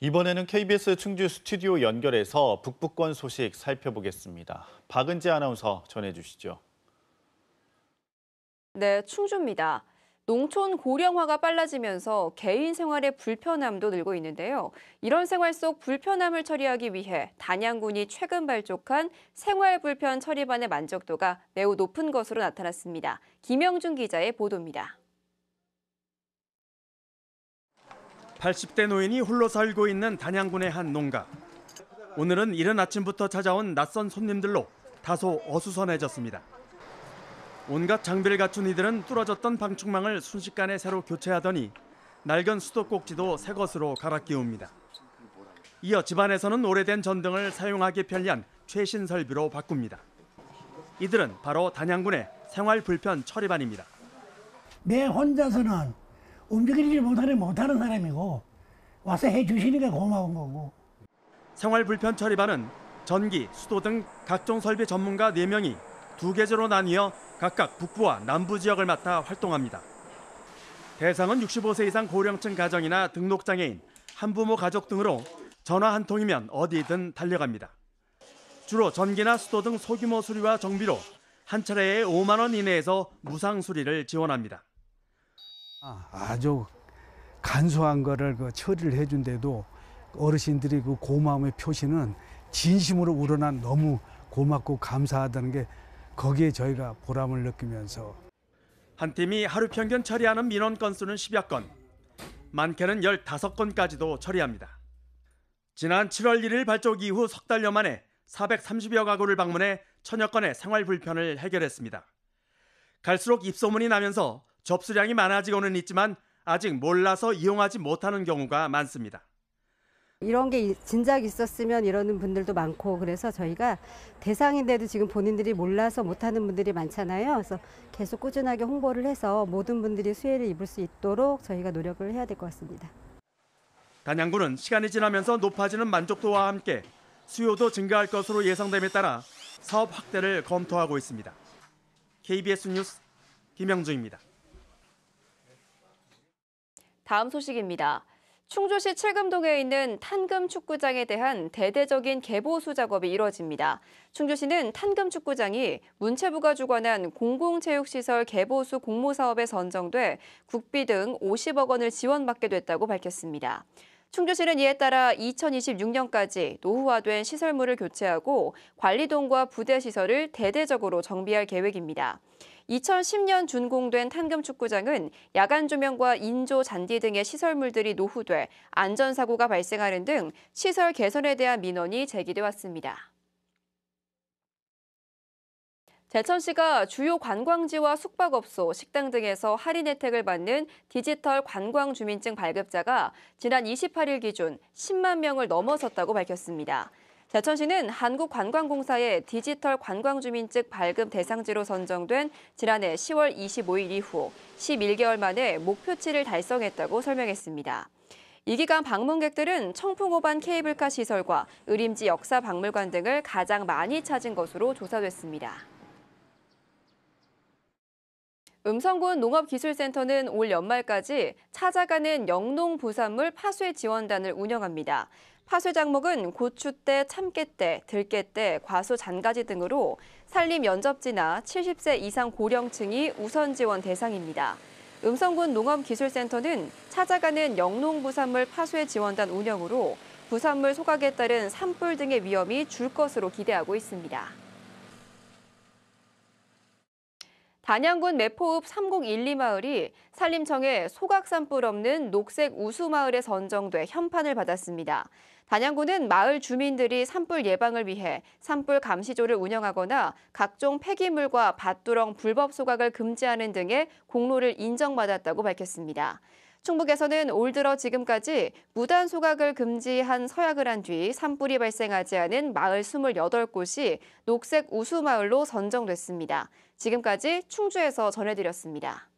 이번에는 KBS 충주 스튜디오 연결해서 북부권 소식 살펴보겠습니다. 박은지 아나운서 전해주시죠. 네, 충주입니다. 농촌 고령화가 빨라지면서 개인 생활의 불편함도 늘고 있는데요. 이런 생활 속 불편함을 처리하기 위해 단양군이 최근 발족한 생활 불편 처리반의 만족도가 매우 높은 것으로 나타났습니다. 김영준 기자의 보도입니다. 80대 노인이 홀로 살고 있는 단양군의 한 농가. 오늘은 이른 아침부터 찾아온 낯선 손님들로 다소 어수선해졌습니다. 온갖 장비를 갖춘 이들은 뚫어졌던 방충망을 순식간에 새로 교체하더니 낡은 수도꼭지도 새 것으로 갈아 끼웁니다. 이어 집안에서는 오래된 전등을 사용하기 편리한 최신 설비로 바꿉니다. 이들은 바로 단양군의 생활 불편 처리반입니다. 내 혼자서는 움직이지 못하는 못하는 사람이고 와서 해주시니까 고마운 거고. 생활 불편 처리반은 전기, 수도 등 각종 설비 전문가 4명이 두 개조로 나뉘어 각각 북부와 남부 지역을 맡아 활동합니다. 대상은 65세 이상 고령층 가정이나 등록장애인, 한부모 가족 등으로 전화 한 통이면 어디든 달려갑니다. 주로 전기나 수도 등 소규모 수리와 정비로 한 차례에 5만 원 이내에서 무상 수리를 지원합니다. 아, 아주 간소한 거를 그 처리를 해준데도 어르신들이 그 고마움의 표시는 진심으로 우러난 너무 고맙고 감사하다는 게 거기에 저희가 보람을 느끼면서 한 팀이 하루 평균 처리하는 민원 건수는 10여 건, 많게는 15건까지도 처리합니다. 지난 7월 1일 발족 이후 석 달여 만에 430여 가구를 방문해 천여 건의 생활 불편을 해결했습니다. 갈수록 입소문이 나면서 접수량이 많아지고는 있지만 아직 몰라서 이용하지 못하는 경우가 많습니다. 이런 게 진작 있었으면 이러는 분들도 많고 그래서 저희가 대상인데도 지금 본인들이 몰라서 못하는 분들이 많잖아요. 그래서 계속 꾸준하게 홍보를 해서 모든 분들이 수혜를 입을 수 있도록 저희가 노력을 해야 될 것 같습니다. 단양군은 시간이 지나면서 높아지는 만족도와 함께 수요도 증가할 것으로 예상됨에 따라 사업 확대를 검토하고 있습니다. KBS 뉴스 김영주입니다. 다음 소식입니다. 충주시 칠금동에 있는 탄금 축구장에 대한 대대적인 개보수 작업이 이뤄집니다. 충주시는 탄금 축구장이 문체부가 주관한 공공체육시설 개보수 공모사업에 선정돼 국비 등 50억 원을 지원받게 됐다고 밝혔습니다. 충주시는 이에 따라 2026년까지 노후화된 시설물을 교체하고 관리동과 부대시설을 대대적으로 정비할 계획입니다. 2010년 준공된 탄금축구장은 야간 조명과 인조 잔디 등의 시설물들이 노후돼 안전사고가 발생하는 등 시설 개선에 대한 민원이 제기돼 왔습니다. 제천시가 주요 관광지와 숙박업소, 식당 등에서 할인 혜택을 받는 디지털 관광 주민증 발급자가 지난 28일 기준 10만 명을 넘어섰다고 밝혔습니다. 제천시는 한국관광공사의 디지털 관광주민증 발급 대상지로 선정된 지난해 10월 25일 이후 11개월 만에 목표치를 달성했다고 설명했습니다. 이 기간 방문객들은 청풍호반 케이블카 시설과 의림지 역사박물관 등을 가장 많이 찾은 것으로 조사됐습니다. 음성군 농업기술센터는 올 연말까지 찾아가는 영농 부산물 파쇄 지원단을 운영합니다. 파쇄 작목은 고추대, 참깨대, 들깨대, 과수 잔가지 등으로 산림 연접지나 70세 이상 고령층이 우선 지원 대상입니다. 음성군 농업기술센터는 찾아가는 영농 부산물 파쇄 지원단 운영으로 부산물 소각에 따른 산불 등의 위험이 줄 것으로 기대하고 있습니다. 단양군 매포읍 삼곡 1, 2마을이 산림청에 소각산불 없는 녹색 우수마을에 선정돼 현판을 받았습니다. 단양군은 마을 주민들이 산불 예방을 위해 산불 감시조를 운영하거나 각종 폐기물과 밭두렁 불법 소각을 금지하는 등의 공로를 인정받았다고 밝혔습니다. 충북에서는 올 들어 지금까지 무단 소각을 금지한 서약을 한 뒤 산불이 발생하지 않은 마을 28곳이 녹색 우수마을로 선정됐습니다. 지금까지 충주에서 전해드렸습니다.